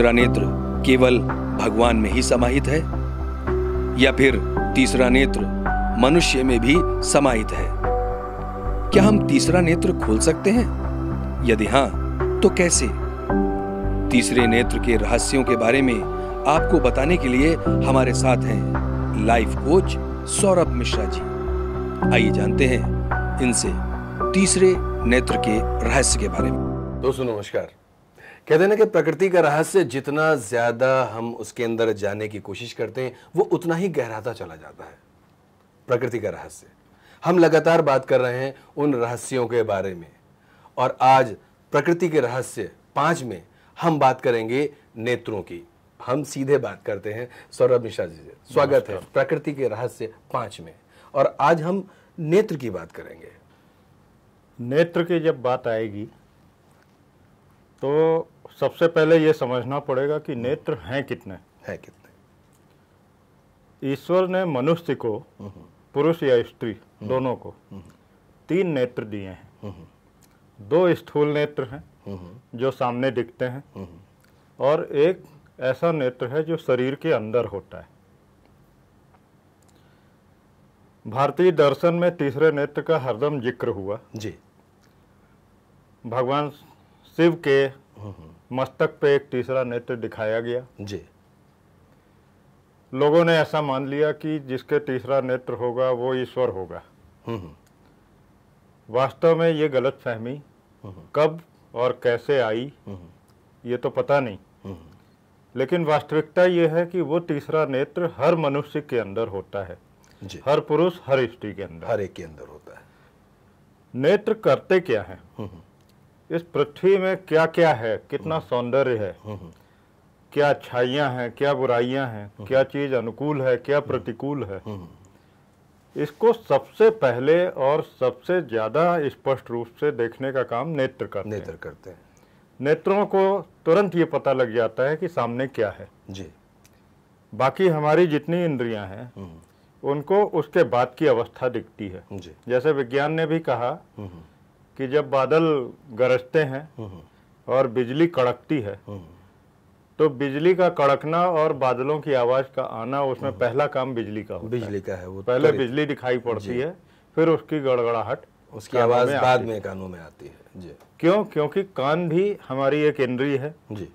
तीसरा नेत्र केवल भगवान में ही समाहित है या फिर तीसरा नेत्र मनुष्य में भी समाहित है क्या हम तीसरा नेत्र खोल सकते हैं यदि हाँ तो कैसे तीसरे नेत्र के रहस्यों के बारे में आपको बताने के लिए हमारे साथ हैं लाइफ कोच सौरभ मिश्रा जी आइए जानते हैं इनसे तीसरे नेत्र के रहस्य के बारे में दोस्तों नमस्कार कहते हैं ना कि प्रकृति का रहस्य जितना ज़्यादा हम उसके अंदर जाने की कोशिश करते हैं वो उतना ही गहराता चला जाता है प्रकृति का रहस्य हम लगातार बात कर रहे हैं उन रहस्यों के बारे में और आज प्रकृति के रहस्य पांच में हम बात करेंगे नेत्रों की हम सीधे बात करते हैं सौरभ मिश्रा जी से स्वागत है प्रकृति के रहस्य पांच में और आज हम नेत्र की बात करेंगे नेत्र की जब बात आएगी तो सबसे पहले ये समझना पड़ेगा कि नेत्र हैं कितने हैं कितने ईश्वर ने मनुष्य को हम्म। पुरुष या स्त्री हम्म। दोनों को हम्म। तीन नेत्र दिए हैं दो स्थूल नेत्र हैं जो सामने दिखते हैं और एक ऐसा नेत्र है जो शरीर के अंदर होता है भारतीय दर्शन में तीसरे नेत्र का हरदम जिक्र हुआ जी भगवान शिव के मस्तक पे एक तीसरा नेत्र दिखाया गया जी लोगों ने ऐसा मान लिया कि जिसके तीसरा नेत्र होगा वो ईश्वर होगा हम्म, हम्म। वास्तव में ये गलत फहमी हम्म, कब और कैसे आई ये तो पता नहीं लेकिन वास्तविकता ये है कि वो तीसरा नेत्र हर मनुष्य के अंदर होता है जी। हर पुरुष हर स्त्री के अंदर हर एक के अंदर होता है नेत्र करते क्या है इस पृथ्वी में क्या क्या है कितना हम्म। सौंदर्य है हम्म, हम्म। क्या अच्छाइयाँ हैं क्या बुराइयाँ हैं क्या चीज़ अनुकूल है क्या प्रतिकूल है इसको सबसे पहले और सबसे ज़्यादा स्पष्ट रूप से देखने का काम नेत्र करते नेत्र करते हैं नेत्रों को तुरंत ये पता लग जाता है कि सामने क्या है जी बाकी हमारी जितनी इंद्रियां हैं उनको उसके बाद की अवस्था दिखती है जैसे विज्ञान ने भी कहा कि जब बादल गरजते हैं हम्म, हम्म। और बिजली कड़कती है हम्म, तो बिजली का कड़कना और बादलों की आवाज का आना उसमें पहला काम बिजली का होता बिजली है। का है वो पहले बिजली दिखाई पड़ती है फिर उसकी गड़गड़ाहट उसकी आवाज बाद में कानों में आती है जी क्यों क्योंकि कान भी हमारी एक इंद्री है जी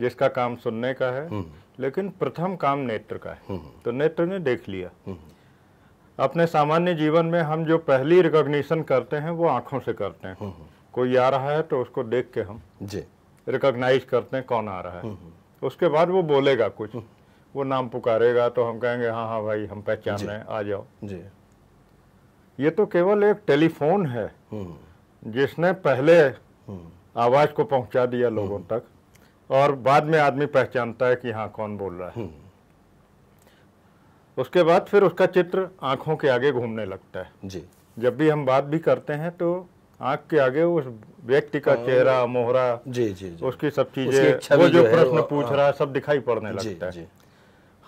जिसका काम सुनने का है लेकिन प्रथम काम नेत्र का है तो नेत्र ने देख लिया अपने सामान्य जीवन में हम जो पहली रिकॉग्निशन करते हैं वो आँखों से करते हैं हम्म, हम्म। कोई आ रहा है तो उसको देख के हम जी रिकॉग्नाइज करते हैं कौन आ रहा है हम्म, उसके बाद वो बोलेगा कुछ वो नाम पुकारेगा तो हम कहेंगे हाँ हाँ भाई हम पहचान रहे हैं आ जाओ जी ये तो केवल एक टेलीफोन है जिसने पहले आवाज़ को पहुंचा दिया लोगों तक और बाद में आदमी पहचानता है कि हाँ कौन बोल रहा है उसके बाद फिर उसका चित्र आंखों के आगे घूमने लगता है जी जब भी हम बात भी करते हैं तो आंख के आगे उस व्यक्ति का हाँ। चेहरा मोहरा जी जी, जी। उसकी सब चीजें वो जो, प्रश्न पूछ हाँ। रहा है सब दिखाई पड़ने लगता है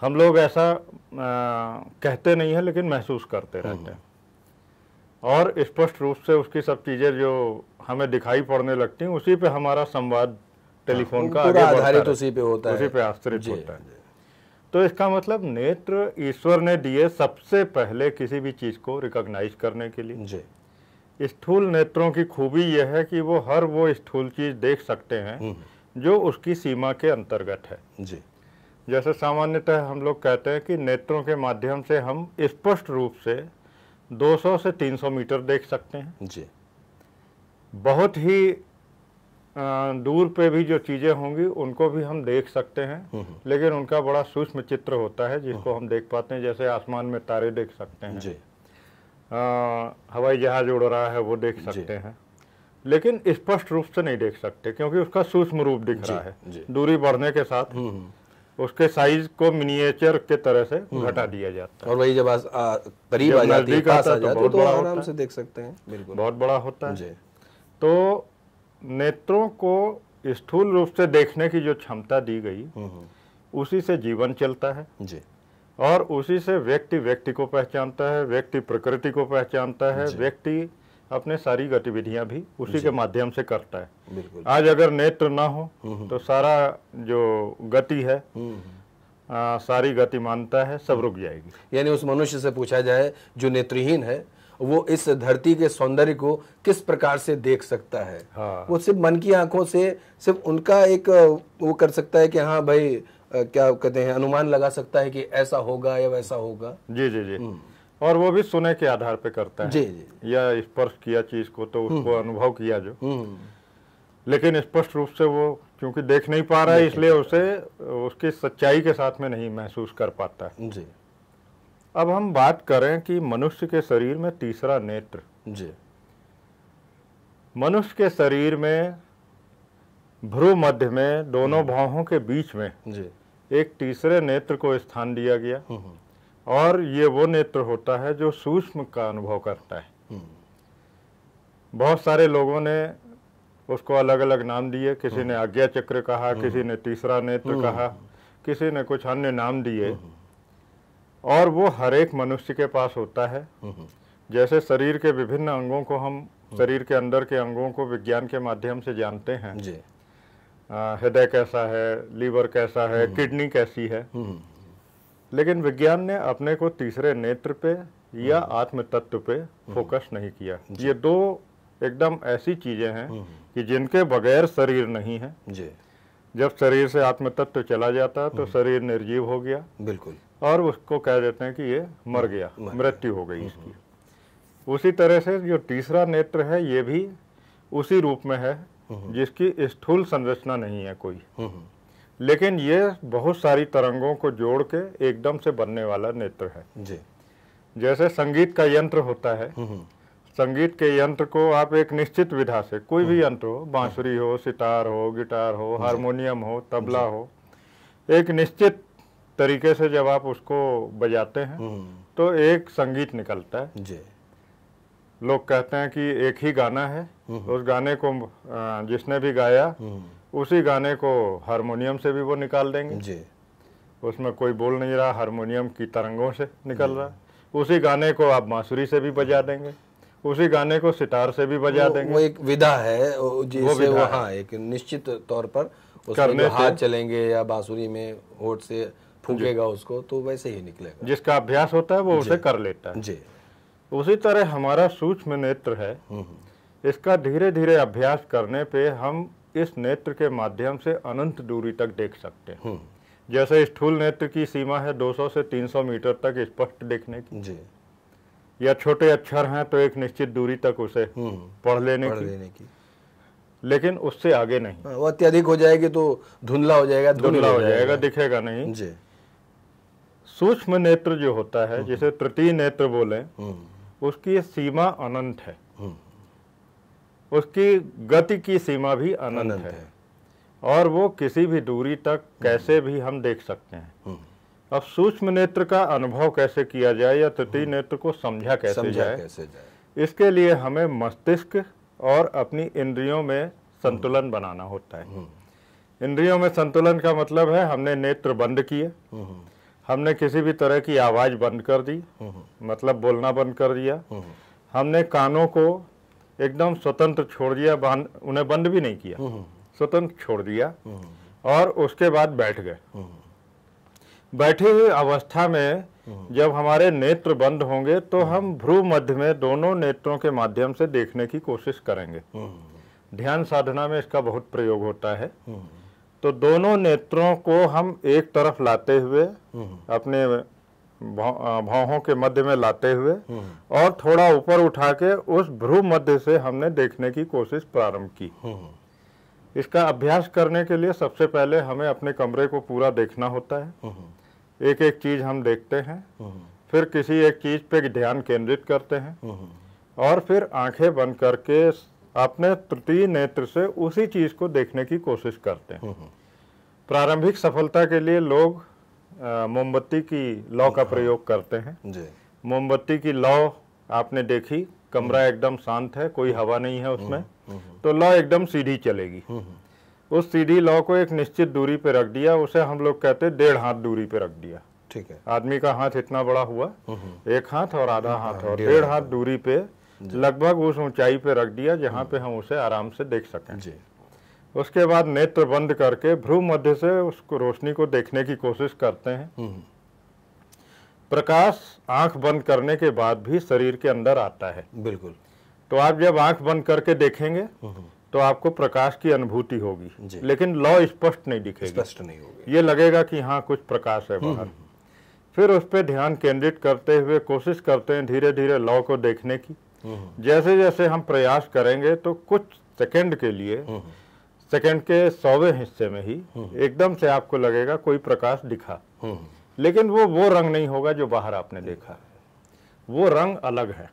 हम लोग ऐसा आ, कहते नहीं है लेकिन महसूस करते हाँ, रहते हैं और स्पष्ट रूप से उसकी सब चीजें जो हमें दिखाई पड़ने लगती हैं उसी पे हमारा संवाद टेलीफोन का आगे आधारित उसी पे होता है उसी पे आश्रित होता है तो इसका मतलब नेत्र ईश्वर ने दिए सबसे पहले किसी भी चीज़ को रिकॉग्नाइज करने के लिए जी स्थूल नेत्रों की खूबी यह है कि वो हर वो स्थूल चीज़ देख सकते हैं हम्म। जो उसकी सीमा के अंतर्गत है जी जैसे सामान्यतः हम लोग कहते हैं कि नेत्रों के माध्यम से हम स्पष्ट रूप से 200 से 300 मीटर देख सकते हैं जी बहुत ही दूर पे भी जो चीज़ें होंगी उनको भी हम देख सकते हैं हम्म, हम्म। लेकिन उनका बड़ा सूक्ष्म चित्र होता है जिसको हम्म। हम देख पाते हैं जैसे आसमान में तारे देख सकते हैं जी। हवाई जहाज उड़ रहा है वो देख सकते हैं लेकिन स्पष्ट रूप से नहीं देख सकते क्योंकि उसका सूक्ष्म रूप दिख रहा है दूरी बढ़ने के साथ उसके साइज को मिनिएचर के तरह से घटा दिया जाता है और वही जब करीब आ जाती है पास आ तो जाती है तो देख सकते हैं बिल्कुल बहुत बड़ा होता है तो नेत्रों को स्थूल रूप से देखने की जो क्षमता दी गई हम्म, हम्म। उसी से जीवन चलता है जी और उसी से व्यक्ति व्यक्ति को पहचानता है व्यक्ति प्रकृति को पहचानता है व्यक्ति अपने सारी गतिविधियां भी उसी के माध्यम से करता है आज अगर नेत्र ना हो हम्म, तो सारा जो गति है आ, सारी मानता है सब रुक जाएगी यानी उस मनुष्य से पूछा जाए जो नेत्रहीन है वो इस धरती के सौंदर्य को किस प्रकार से देख सकता है हाँ। वो सिर्फ मन की आंखों से सिर्फ उनका एक वो कर सकता है कि हाँ भाई क्या कहते हैं अनुमान लगा सकता है कि ऐसा होगा या वैसा होगा जी जी जी हम्म। और वो भी सुने के आधार पे करता है जी जी या स्पर्श किया चीज को तो उसको हम्म। अनुभव किया जो हम्म। लेकिन स्पष्ट रूप से वो क्योंकि देख नहीं पा रहा है इसलिए उसे उसकी सच्चाई के साथ में नहीं महसूस कर पाता है जी अब हम बात करें कि मनुष्य के शरीर में तीसरा नेत्र जी मनुष्य के शरीर में भ्रू मध्य में दोनों भावों हम्म। के बीच में जी एक तीसरे नेत्र को स्थान दिया गया हम्म, हम्म। और ये वो नेत्र होता है जो सूक्ष्म का अनुभव करता है बहुत सारे लोगों ने उसको अलग अलग नाम दिए किसी ने आज्ञा चक्र कहा किसी ने तीसरा नेत्र कहा किसी ने कुछ अन्य नाम दिए और वो हर एक मनुष्य के पास होता है हम्म, हम्म। जैसे शरीर के विभिन्न अंगों को हम शरीर के अंदर के अंगों को विज्ञान के माध्यम से जानते हैं जी हृदय कैसा है लीवर कैसा है हम्म। किडनी कैसी है लेकिन विज्ञान ने अपने को तीसरे नेत्र पे या आत्म तत्व पे फोकस नहीं किया ये दो एकदम ऐसी चीजें हैं कि जिनके बगैर शरीर नहीं है जी जब शरीर से आत्म तत्व चला जाता तो शरीर निर्जीव हो गया बिल्कुल और उसको कह देते हैं कि ये मर गया मृत्यु हो गई हम्म। इसकी उसी तरह से जो तीसरा नेत्र है ये भी उसी रूप में है हम्म। जिसकी स्थूल संरचना नहीं है कोई हम्म। लेकिन ये बहुत सारी तरंगों को जोड़ के एकदम से बनने वाला नेत्र है जी जैसे संगीत का यंत्र होता है संगीत के यंत्र को आप एक निश्चित विधा से कोई भी यंत्र हो बांसुरी हो सितार हो गिटार हो हारमोनियम हो तबला हो एक निश्चित तरीके से जब आप उसको बजाते हैं हम्म। तो एक संगीत निकलता है जी लोग कहते हैं कि एक ही गाना है हम्म। उस गाने को जिसने भी गाया हम्म। उसी गाने को हारमोनियम से भी वो निकाल देंगे जी उसमें कोई बोल नहीं रहा हारमोनियम की तरंगों से निकल रहा उसी गाने को आप बांसुरी से भी बजा देंगे उसी गाने को सितार से भी बजा वो, देंगे वो एक विधा है वो विधा वो हाँ एक निश्चित तौर पर उसमें करने हाथ चलेंगे या बांसुरी में होठ से फूकेगा उसको तो वैसे ही निकलेगा जिसका अभ्यास होता है वो उसे कर लेता है जी उसी तरह हमारा सूक्ष्म नेत्र है हम्म, हम्म। इसका धीरे धीरे अभ्यास करने पे हम इस नेत्र के माध्यम से अनंत दूरी तक देख सकते हैं हम्म। जैसे स्थूल नेत्र की सीमा है 200 से 300 मीटर तक स्पष्ट देखने की जी या छोटे अक्षर हैं तो एक निश्चित दूरी तक उसे पढ़ लेने पढ़ की, लेने की। लेकिन उससे आगे नहीं हाँ, वो अत्यधिक हो जाएगी तो धुंधला हो जाएगा धुंधला हो जाएगा दिखेगा नहीं जी सूक्ष्म नेत्र जो होता है हम्म। जिसे तृतीय नेत्र बोले हम्म। उसकी सीमा अनंत है हम्म। उसकी गति की सीमा भी अनंत है।, है और वो किसी भी दूरी तक कैसे भी हम देख सकते हैं अब सूक्ष्म नेत्र का अनुभव कैसे किया जाए या तृतीय नेत्र को समझा कैसे समझा जाए कैसे जाए इसके लिए हमें मस्तिष्क और अपनी इंद्रियों में संतुलन बनाना होता है इंद्रियों में संतुलन का मतलब है हमने नेत्र बंद किए हमने किसी भी तरह की आवाज़ बंद कर दी हम्म, हम्म। मतलब बोलना बंद कर दिया हम्म, हमने कानों को एकदम स्वतंत्र छोड़ दिया उन्हें बंद भी नहीं किया स्वतंत्र छोड़ दिया और उसके बाद बैठ गए बैठे हुए अवस्था में जब हमारे नेत्र बंद होंगे तो हम भ्रू मध्य में दोनों नेत्रों के माध्यम से देखने की कोशिश करेंगे ध्यान साधना में इसका बहुत प्रयोग होता है तो दोनों नेत्रों को हम एक तरफ लाते हुए हम्म। अपने भावों के मध्य में लाते हुए हम्म। और थोड़ा ऊपर उठा के उस भ्रू मध्य से हमने देखने की कोशिश प्रारंभ की हम्म। इसका अभ्यास करने के लिए सबसे पहले हमें अपने कमरे को पूरा देखना होता है एक एक चीज़ हम देखते हैं फिर किसी एक चीज़ पे ध्यान केंद्रित करते हैं और फिर आंखें बंद करके अपने तृतीय नेत्र से उसी चीज को देखने की कोशिश करते हैं हम्म, हम्म। प्रारंभिक सफलता के लिए लोग मोमबत्ती की लौ का हाँ। प्रयोग करते हैं मोमबत्ती की लौ आपने देखी कमरा हम्म। एकदम शांत है कोई हवा नहीं है उसमें तो लौ एकदम सीधी चलेगी उस सीधी लौ को एक निश्चित दूरी पे रख दिया उसे हम लोग कहते हैं डेढ़ हाथ दूरी पे रख दिया ठीक है आदमी का हाथ इतना बड़ा हुआ एक हाथ और आधा हाँ, हाथ और डेढ़ हाथ दूरी पे लगभग उस ऊंचाई पे रख दिया जहाँ पे हम उसे आराम से देख सकें जी उसके बाद नेत्र बंद करके भ्रू मध्य से उसको रोशनी को देखने की कोशिश करते हैं हम्म। प्रकाश आंख बंद करने के बाद भी शरीर के अंदर आता है बिल्कुल तो आप जब आंख बंद करके देखेंगे हम्म, हम्म। तो आपको प्रकाश की अनुभूति होगी लेकिन लॉ स्पष्ट नहीं दिखेगी स्पष्ट नहीं होगी ये लगेगा कि हाँ कुछ प्रकाश है बाहर फिर उस पर ध्यान केंद्रित करते हुए कोशिश करते हैं धीरे धीरे लॉ को देखने की जैसे जैसे हम प्रयास करेंगे तो कुछ सेकंड के लिए सेकंड के सौवे हिस्से में ही एकदम से आपको लगेगा कोई प्रकाश दिखा लेकिन वो वो रंग नहीं होगा जो बाहर आपने देखा वो रंग अलग है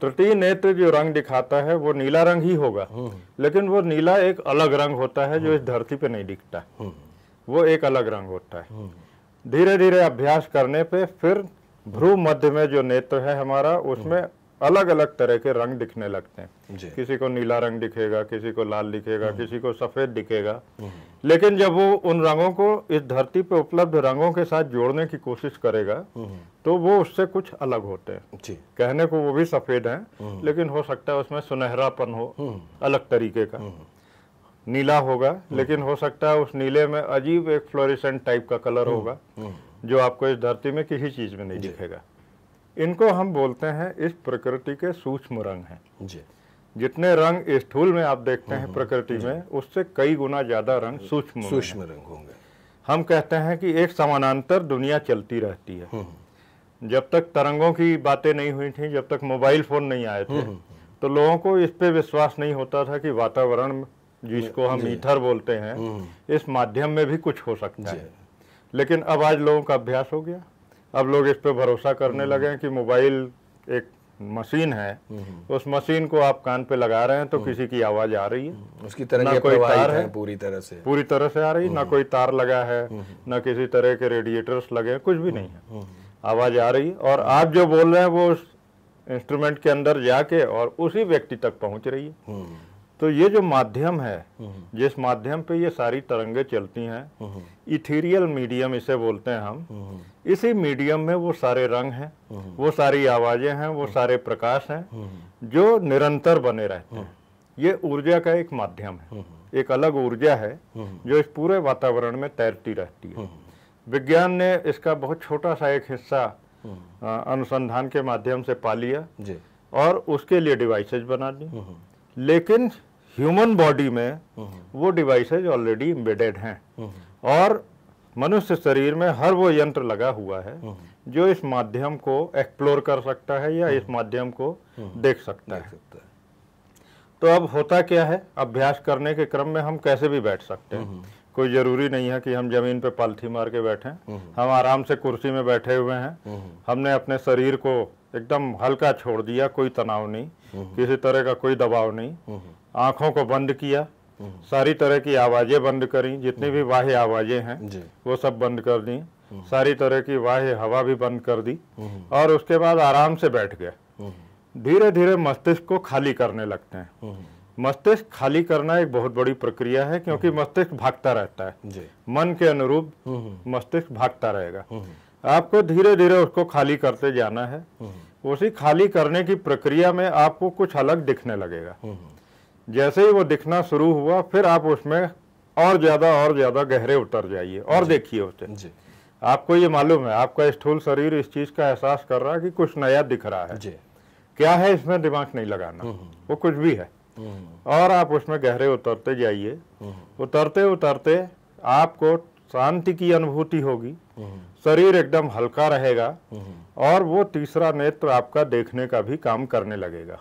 तृतीय नेत्र जो रंग दिखाता है वो नीला रंग ही होगा लेकिन वो नीला एक अलग रंग होता है जो इस धरती पे नहीं दिखता वो एक अलग रंग होता है धीरे धीरे अभ्यास करने पे फिर भ्रू मध्य में जो नेत्र है हमारा उसमें अलग अलग तरह के रंग दिखने लगते हैं किसी को नीला रंग दिखेगा किसी को लाल दिखेगा हम्म। किसी को सफ़ेद दिखेगा हम्म। लेकिन जब वो उन रंगों को इस धरती पर उपलब्ध रंगों के साथ जोड़ने की कोशिश करेगा हम्म। तो वो उससे कुछ अलग होते हैं कहने को वो भी सफ़ेद हैं लेकिन हो सकता है उसमें सुनहरापन हो अलग तरीके का नीला होगा लेकिन हो सकता है उस नीले में अजीब एक फ्लोरिसेंट टाइप का कलर होगा जो आपको इस धरती में किसी चीज़ में नहीं दिखेगा इनको हम बोलते हैं इस प्रकृति के सूक्ष्म रंग हैं जितने रंग स्थूल में आप देखते हैं हम्म, हम्म। प्रकृति में उससे कई गुना ज्यादा रंग हम्म। सूक्ष्म सूक्ष्म रंग होंगे हम कहते हैं कि एक समानांतर दुनिया चलती रहती है जब तक तरंगों की बातें नहीं हुई थी जब तक मोबाइल फोन नहीं आए थे तो लोगों को इस पे विश्वास नहीं होता था कि वातावरण जिसको हम ईथर बोलते हैं इस माध्यम में भी कुछ हो सकता है लेकिन अब आज लोगों का अभ्यास हो गया अब लोग इस पर भरोसा करने हम्म। लगे हैं कि मोबाइल एक मशीन है हम्म। उस मशीन को आप कान पे लगा रहे हैं तो हम्म। किसी की आवाज आ रही है उसकी तरह ना कोई तार है पूरी तरह से पूरी तरह से आ रही ना कोई तार लगा है ना किसी तरह के रेडिएटर्स लगे हैं कुछ भी नहीं है आवाज आ रही और आप जो बोल रहे हैं वो उस इंस्ट्रूमेंट के अंदर जाके और उसी व्यक्ति तक पहुंच रही है तो ये जो माध्यम है जिस माध्यम पे ये सारी तरंगे चलती हैं इथेरियल मीडियम इसे बोलते हैं हम इसी मीडियम में वो सारे रंग हैं वो सारी आवाज़ें हैं वो सारे प्रकाश हैं जो निरंतर बने रहते हैं ये ऊर्जा का एक माध्यम है एक अलग ऊर्जा है जो इस पूरे वातावरण में तैरती रहती है विज्ञान ने इसका बहुत छोटा सा एक हिस्सा अनुसंधान के माध्यम से पा लिया और उसके लिए डिवाइसेज बना दी लेकिन ह्यूमन बॉडी में हम्म। वो डिवाइसेज ऑलरेडी इम्बेडेड हैं हम्म। और मनुष्य शरीर में हर वो यंत्र लगा हुआ है हम्म। जो इस माध्यम को एक्सप्लोर कर सकता है या इस माध्यम को देख सकता है तो अब होता क्या है अभ्यास करने के क्रम में हम कैसे भी बैठ सकते हैं कोई ज़रूरी नहीं है कि हम ज़मीन पे पालथी मार के बैठे हम्म। हम आराम से कुर्सी में बैठे हुए हैं हम्म। हमने अपने शरीर को एकदम हल्का छोड़ दिया कोई तनाव नहीं, हम्म। किसी तरह का कोई दबाव नहीं, आंखों आँखों को बंद किया सारी तरह की आवाज़ें बंद करी जितनी भी वाह्य आवाज़ें हैं वो सब बंद कर दी सारी तरह की वाह्य हवा भी बंद कर दी और उसके बाद आराम से बैठ गए धीरे धीरे मस्तिष्क को खाली करने लगते हैं मस्तिष्क खाली करना एक बहुत बड़ी प्रक्रिया है क्योंकि हम्म। मस्तिष्क भागता रहता है मन के अनुरूप हम्म, हम्म। मस्तिष्क भागता रहेगा आपको धीरे धीरे उसको खाली करते जाना है उसी खाली करने की प्रक्रिया में आपको कुछ अलग दिखने लगेगा जैसे ही वो दिखना शुरू हुआ फिर आप उसमें और ज़्यादा और ज़्यादा गहरे उतर जाइए और देखिए उसे आपको ये मालूम है आपका स्थूल शरीर इस चीज़ का एहसास कर रहा है कि कुछ नया दिख रहा है क्या है इसमें दिमाग नहीं लगाना वो कुछ भी है और आप उसमें गहरे उतरते जाइए उतरते उतरते आपको शांति की अनुभूति होगी शरीर एकदम हल्का रहेगा और वो तीसरा नेत्र आपका देखने का भी काम करने लगेगा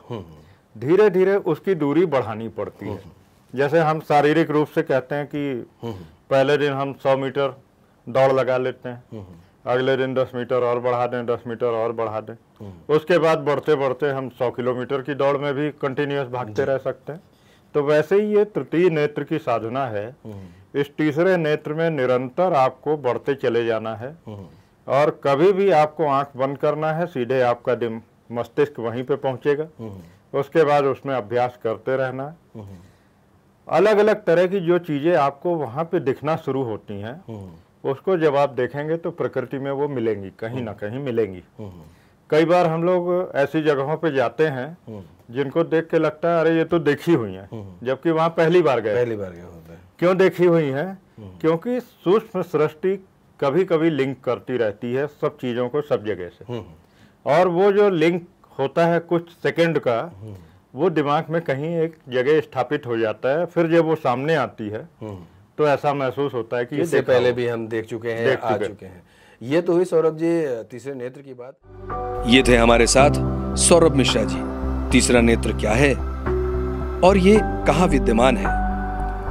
धीरे धीरे उसकी दूरी बढ़ानी पड़ती है जैसे हम शारीरिक रूप से कहते हैं कि पहले दिन हम सौ मीटर दौड़ लगा लेते हैं अगले दिन दस मीटर और बढ़ा दें दस मीटर और बढ़ा दें हम्म। उसके बाद बढ़ते बढ़ते हम सौ किलोमीटर की दौड़ में भी कंटिन्यूस भागते रह सकते हैं तो वैसे ही ये तृतीय नेत्र की साधना है हम्म। इस तीसरे नेत्र में निरंतर आपको बढ़ते चले जाना है हम्म। और कभी भी आपको आंख बंद करना है सीधे आपका दिम मस्तिष्क वहीं पे पहुंचेगा उसके बाद उसमें अभ्यास करते रहना अलग अलग तरह की जो चीज़ें आपको वहाँ पे दिखना शुरू होती हैं उसको जब आप देखेंगे तो प्रकृति में वो मिलेंगी कहीं ना हम्म। कहीं मिलेंगी हम्म, हम्म। कई बार हम लोग ऐसी जगहों पे जाते हैं जिनको देख के लगता है अरे ये तो देखी हुई है जबकि वहाँ पहली बार गए पहली बार गए क्यों देखी हुई है क्योंकि सूक्ष्म सृष्टि कभी कभी लिंक करती रहती है सब चीज़ों को सब जगह से और वो जो लिंक होता है कुछ सेकंड का वो दिमाग में कहीं एक जगह स्थापित हो जाता है फिर जब वो सामने आती है तो ऐसा महसूस होता है कि इससे पहले भी हम देख चुके हैं देख आ चुके चुके हैं ये तो हुई सौरभ जी तीसरे नेत्र की बात ये थे हमारे साथ सौरभ मिश्रा जी तीसरा नेत्र क्या है और ये कहा विद्यमान है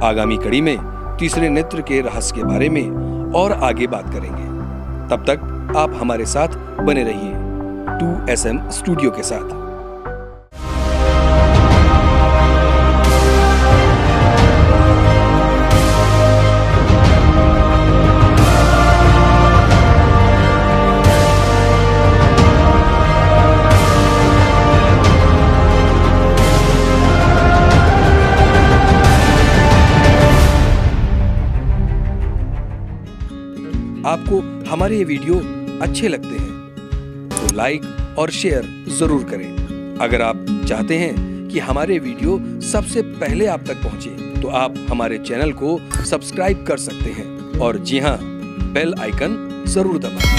आगामी कड़ी में तीसरे नेत्र के रहस्य के बारे में और आगे बात करेंगे तब तक आप हमारे साथ बने रहिए टू एस एम स्टूडियो के साथ हमारे ये वीडियो अच्छे लगते हैं तो लाइक और शेयर जरूर करें अगर आप चाहते हैं कि हमारे वीडियो सबसे पहले आप तक पहुंचे, तो आप हमारे चैनल को सब्सक्राइब कर सकते हैं और जी हाँ बेल आइकन जरूर दबाएं।